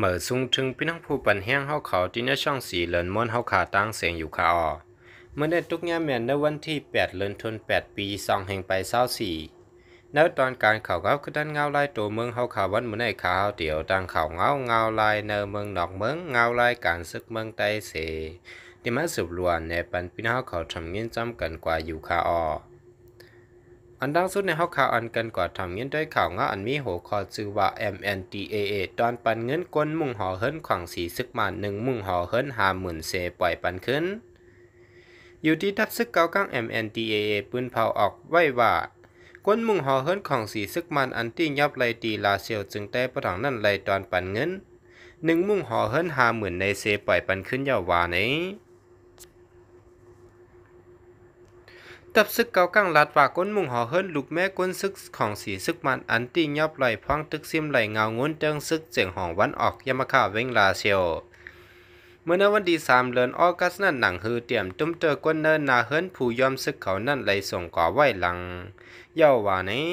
เมื่อสุงถึงพี่น้องผู้ปันแห้งเฮาเขาที่ในช่องสีเลินม้วนเฮาขาตั้งเสียงอยู่คาออเมื่อได้ทุกแง่แมนในวันที่8เดือนทันวาคปีสองแห่งไปเศร้าสี่ในตอนการเข่าเขาคือด้านเงาลายตัวเมืองเฮาขาวันเมื่อในขาเฮาเดียวตัางเข่าเงาเงาลายเนอเมืองนอกเมืองเงาลายการซึกเมืองไต้เสที่มาสืบลวนในปันพี่น้องเขาทำเงินจำกันกว่าอยู่คาอออันดังสุดในข่าข่าวอันกันกว่าทำเงินด้วยข่าวงาอันมีหัวข้อชื่อว่า MNTAA ตอนปันเงินกนมุ่งหอเฮิรนขวางสีซึกมานหนึ่งมุ่งหอเฮิรนหาหมื่นเซปล่อยปันขึ้น อยู่ที่ทับซึกเกาก้าง MNTAA ปืนเผาออกไว้ว่ากนมุ่งหอเฮิรนของสีซึกมันอันที่ยับไลตีลาเซียวจึงแต่ประถังนั่นไลตอนปันเงินหนึ่งมุ่งหอเฮิรนหาหมื่นในเซ ปล่อยปันขึ้นยาววานี้ตับซึกเกากังลัดว่าก้นมุงห่อเฮินลูกแม่ก้นซึกของสีซึกมันอันตียอบไหลพองตึกซิมไหลเงางุนเจิงซึกเจียงห่องวันออกยามาข่าเวงลาเซียวเมื่อวันที่สามเดือนออกัสนั่นหนังฮือเตรียมจุ้มเจอก้นเนินนาเฮินผู้ยอมซึกเขานั่นไหลส่งก่อไหวหลังเย้าว่านี้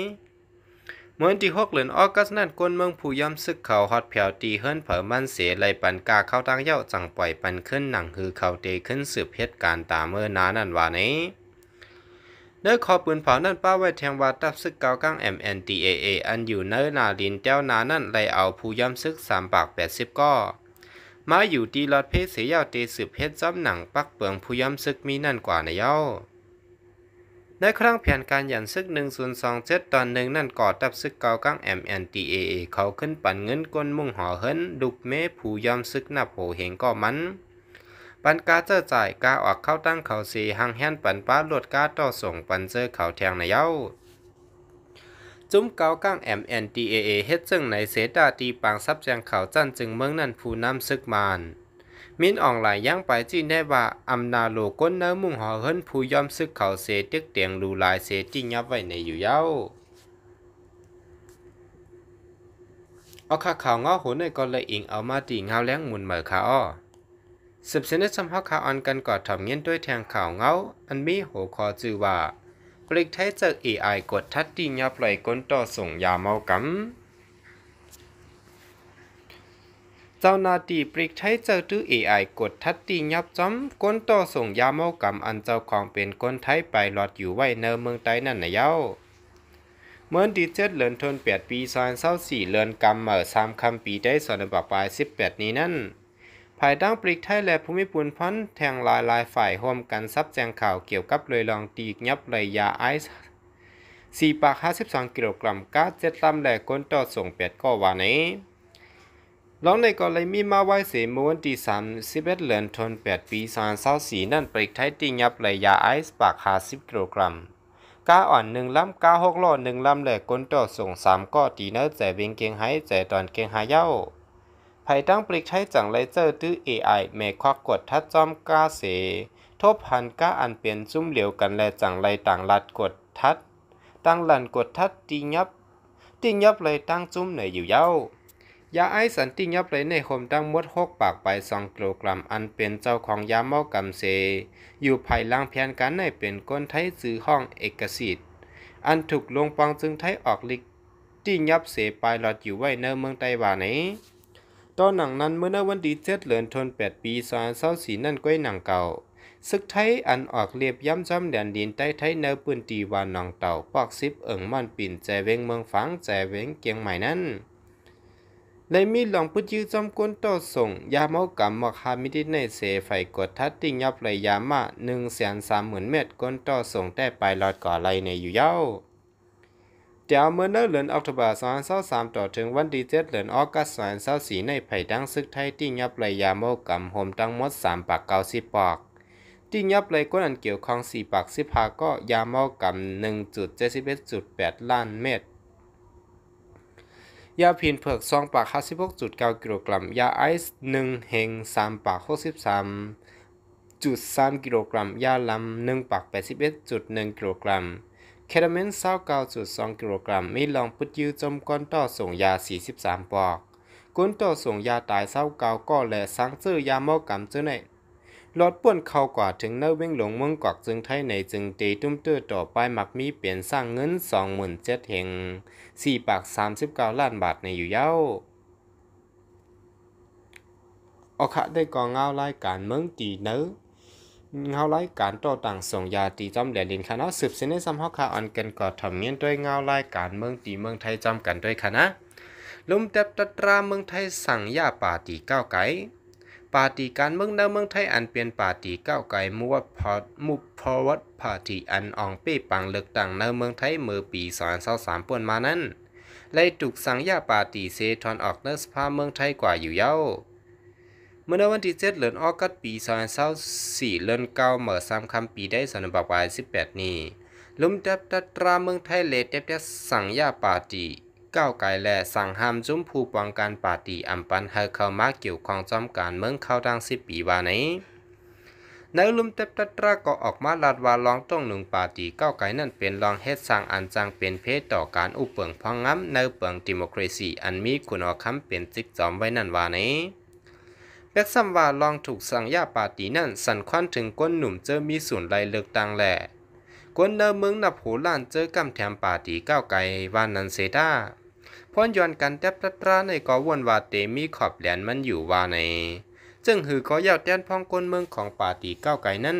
เมื่อที่หกเดือนออกัสนั่นก้นเมืองผู้ยอมซึกเขาฮอดแผวตีเฮินเผอมันเสียไหลปันกาเข้าตั้งเย้าจังปล่อยปันขึ้นหนังฮือเขาเตขึ้นสืบเหตุการณ์ตามเมื่อนานั่นว่านี้เนื้อขอปืนเผานั่นป้าไว้แทงว่าตับซึกเกากลาง MNTAA อันอยู่เนื้อนาลินเจ้านานั่นไลเอาผู้ย่ำซึกสามปากแปดสิบก้อมาอยู่ตีลอดเพศเสียยาวเตสืบเพชรซ้ำหนังปักเปืองผู้ย่ำซึกมีนั่นกว่าในเย้า ในครั้งแผนการยันซึก1027 ตอนหนึ่งนั่นก่อตับซึกเกากลาง m n น a a เขาขึ้นปั่นเงินก้นมุ่งห่อเฮินดุบเมผู้ย่ำซึกนับโหเหงก็มันปันกาเจอจ่ายกาออกเข้าตั้งเขาสีหังแฮนปันป้าลวดกาต่อส่งปันเจอเขาแทงในเย้า จุ้มเกาก้าง MNDAA เฮ็ดจึงในเสดาตีปางซับแจงเขาจันจึงเมืองนั่นผู้นำซึกมาน มินอ่องหลายย่างไปจีนได้ว่าอำนาโลก้นเนื้อมุ่งหอเฮินผู้ยอมซึกเขาเสตึกเตียงลูลายเสจีนยับไว้ในอยู่เย้าเอาข่าวเงาหัวในก็เลยอิงเอามาตีเงาแล้งมุนเหมือขาอ้อสืบเสนอสมหข่าวอันกันกอดถ่อมเงี้นด้วยแทงข่าวเงา อันมีหัวคอจือว่าปลิกไทยจากไอกดทัดตีงยาปล่อยก้นต่อส่งยาเมากำเจ้านาตีปลิกไทยจากตื้อไอกดทัดตีงยับจอำก้นต่อส่งยาเมากำอันเจ้าของเป็นก้นไทยไปหลอดอยู่ไว้เนเมืองไต้นั่นนะเย้าเมื่อดีเจดเลินทนเปีซอยเศร้าสี่เลินกำเหม่อสามคำปีได้สอนบอกปลายสิบแปดนี้นั่นภายตั้งปริกไทยและภูมิปุนพันแทงลายลายฝ่ายห่วมกันซับแจงข่าวเกี่ยวกับเลยลองตีกยับเลยยาไอซ์สี่ปากห้าสิบองกิโลกรัมก้าเจ็ดลำแหลกก้นต่อส่งเปดก็ว่าไหนลองในกรณีมีมาไว้เสียมวันที่31เหรือนทน8ปีสารเศร้าสีนั่นปริกไทยตียับเลยยาไอซ์ปากหาสิบกิโลกรัม ก้าอ่อนหนึ่งลำก้าหกล้อหนึ่งลำแหลกก้นต่อส่งสามก้อตีเนื้อแจ่เวงเกงไฮแจ่ตอนเกงหาเย้าภายตั้งปริกใช้จังไรเจอร์ตื้อ AI แม่ควักกดทัดจอมก้าเส ทบพันก้าอันเปลี่ยนซุ่มเหลียวกันแลจังไรต่างลัดกดทัดตั้งหลันกดทัดตียับตียับเลยตั้งซุ่มเหนื่อยอยู่เย้ายาไอสันติยับเลยในคมตั้งมดหกปากไปสองกิโลกรัมอันเป็นเจ้าของยาเมากำเซอยู่ภายล่างเพียนกันในเป็นก้นไทยซื้อห้องเอกสิทธิ์อันถูกลงปองจึงไทยออกลิกตีงยับเสปหลอดอยู่ไว้เนเมืองไต้หวันนี้ตอนหนังนั้นเมื่อวันที่เจ็ดเหลือนทนแปดปีสอรเศร้าสีนั่นก้อยหนังเก่าศึกไทยอันออกเรียบย่ำซ้ำแดนดินใต้ไทยแนวปืนตีวานนองเต่าปอกซิบเอิงม่อนปิ่นแจเวงเมืองฝังแจเวงเกียงใหม่นั้นในมีหลองพุทยือจอมก้นต่อส่ง ยาเมากำมอกฮามิดิในเสไฟกดทัดติ่งยับไหลยามะหนึ่งแสนสามหมื่นเม็ดก้นต่อส่งแต่ปลายหลอดก่อไรในอยู่เย้าเดียวเมื่อเนิ่เหลือนออกตุบาสองเศร้าสามต่อถึงวันดีเจ็ดเดลือนออกัสสองเศร้าสีในไผ่ดังซึกไทยที่ยับเลยยาโมกำโหมตั้งมดสามปากเกาสิบปอกที่ยับเลยก้นอันเกี่ยวของสี่ปากสิบพาก็ยาโมกำหนึ่งจุดเจ็ดสิบเอ็ดจุดแปดล้านเมตรยาพินเผือกสองปากห้าสิบหกจุดเก้ากิโลกรัมยาไอซ์หนึ่งเฮงสามปากหกสิบสามจุดสามกิโลกรัมยาลำหนึ่งปากแปดสิบเอ็ดจุดหนึ่งกิโลกรัมคดเมนซาวกาสจุดสองกิโลกรัมมีลองพุดยืดจมก้อนต่อส่งยา 43 ปอกก้นต่อส่งยาตายเศร้าเกาก็แล่สังเจอยาเมากมเจอในหลดป่วนเข้ากว่าถึงเนื้อเว้งหลงเมืองกอกจึงไทยในจึงตีตุ้มเตื้อต่อไปมักมีเปลี่ยนสร้างเงิน2 7จ็ดแห่ง4 ปาก 39 ล้านบาท ในอยู่เย้า ออคะได้กองเงาไล่การเมืองตีเนื้อเฮาไล่การต่อต่างส่งยาตีจอมแหลลินคณะสืบเส้นในซ้ำเฮาค่ะอันกินกอดถ่อมเงี้ยด้วยเงาไล่การเมืองตีเมืองไทยจอมกันด้วยคณะลุมเต็บตตราเมืองไทยสั่งยาป่าตีก้าวไก่ปาตีการเมืองในเมืองไทยอันเปลี่ยนปาตีก้าวไกลมุวพอดมุพอวัดปาตีอันอองเป้ปังเลือกต่างในเมืองไทยเมื่อปีสอนสามป่วนมานั้นเลยถูกสั่งยาปาตีเซทอนออกเนสภาเมืองไทยกว่าอยู่เย้าเมื่อวันที่เจ็ดเดือนออกัสปีสอง2สี่เลือนเก้าเมื่อสามคำปีได้สนบักวายปดนี้ ลุมดับตัตราเมืองไทยเลดเดบดสั่งยาปาตีก้าวไกลและ สั่งห้าม จุ้มผู้ปองการปาตีอัมปันให้เข้ามาเกี่ยวข้องจอมการเมืองเข้าดังสิบปีวานี้ ในลุมเต็บ ตัตราก็ออกมาลาดว่าลองต้องหนึ่งปาตีก้าวไกลนั่นเป็นลองเฮ็ดสั่งอันจังเป็นเพศต่อการอุปเปิงพองง้ำในเปิงดิโมครซีอันมีคุณอคัมเป็นจิกจอมไว้นั่นวานี้เบกซัมว่าลองถูกสั่งยาปาตีนั่นสั่นควันถึงก้นหนุ่มเจอมีส่วนไรเลือกตังแหล่ก้นเนอเมืองนับหูล้านเจอกำแถมปาตีก้าวไกลวานันเซดาพ้นย้อนกันแทบตราในกอวนว่าเตมีขอบแหลนมันอยู่ว่าใน จึงหือขอยาวแดนพองก้นเมืองของปาตีก้าวไกลนั่น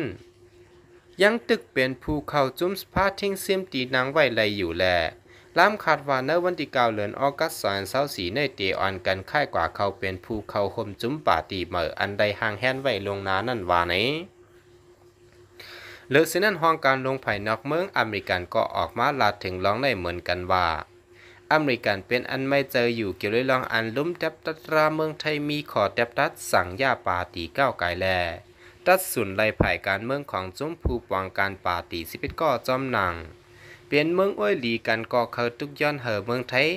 ยังตึกเป็นภูเขาจุ้มสพาทิ้งเิียมตีนางไว้ไรอยู่แหละล้ำคาดว่าในวันที่เก้าเลือนออกัสสันเสาสีในเตออนกัน ค่ายกว่าเขาเป็น ผู้เข้าห่มจุ้มป่าตีเหมออันใดห่างแหนไว้ลงนานั่นว่าไหนหรือสินันห้องการลงภายนอกเมืองอเมริกันก็ออกมาลาดถึงร้องได้เหมือนกันว่า อเมริกันเป็นอันไม่เจออยู่เกี่ยวเลยลองอันลุ่มแดบตัดราเมืองไทยมีขอแดบตัดสั่งย่าป่าตีเก้าไกลแลตัดสุนไล่ภายการเมืองของจุ้มภูปวางการป่าตีสิบเอ็ดก่อจอมหนังเป็นเมืองอ้อยหลีกันก่อเขาทุกย้อนเห่อเมืองไทย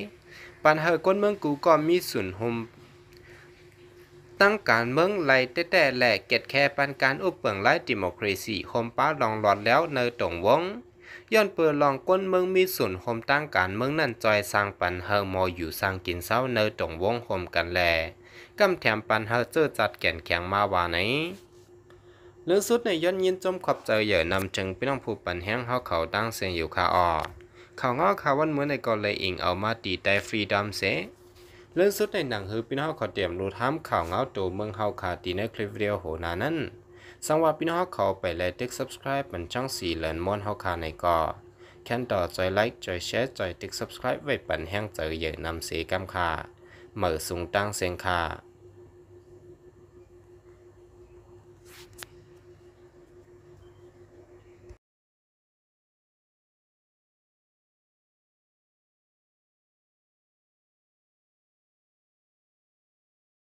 ปันเห่อก้นเมืองกูก็มี่วนหมตั้งการเมืองไหลแต่แต่แหลกเก็ดแค่ปันการอุปเปิงไล่ดิโมครีซีโฮมป้าลองหลอดแล้วเนอตรงวงย้อนเปิดลองก้นเมืองมี่วนหโฮมตั้งการเมืองนั่นจอยสร้างปันเฮอมออยู่สร้างกินเศร้าเนอตรงวงโฮมกันแหลกำแถมปันเฮอเจอจัดแก่นแข็งมาว่าไหนเลือสุดในย้อนยินจมขับเจอเหยื่อนำจึงพี่น้องผู้ปันแห้งเขาเขาตั้งเสียงอยู่คาออเขาง้อขาวันเหมือนในกอเลยอิงเอามาตีแต่ฟรีดอมเสเรื่องสุดในหนังฮือพี่น้องเขาเตรียมรู้ทำข่าวเงาตัวเมืองเขาคาตีในคลิปวิดีโอโหนานั้น สังว่าพี่น้องเขาไปเลยติ๊ก subscribe ป็นช่องสี่เหลนมอนเขาคาในกอแค้นต่อจอยไลค์จอยแชร์จอยติ๊ก subscribe ไว้ปันแห้งเจอเยอนำเสกำขาเหมือสูงตั้งเสียงขา